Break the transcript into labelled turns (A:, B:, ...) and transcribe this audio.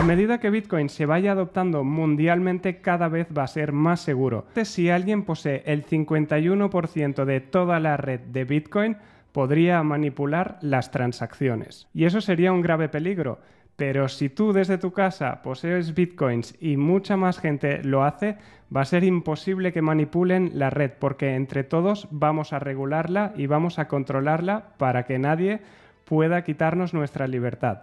A: A medida que Bitcoin se vaya adoptando mundialmente, cada vez va a ser más seguro. Si alguien posee el 51% de toda la red de Bitcoin, podría manipular las transacciones. Y eso sería un grave peligro. Pero si tú desde tu casa posees bitcoins y mucha más gente lo hace, va a ser imposible que manipulen la red porque entre todos vamos a regularla y vamos a controlarla para que nadie pueda quitarnos nuestra libertad.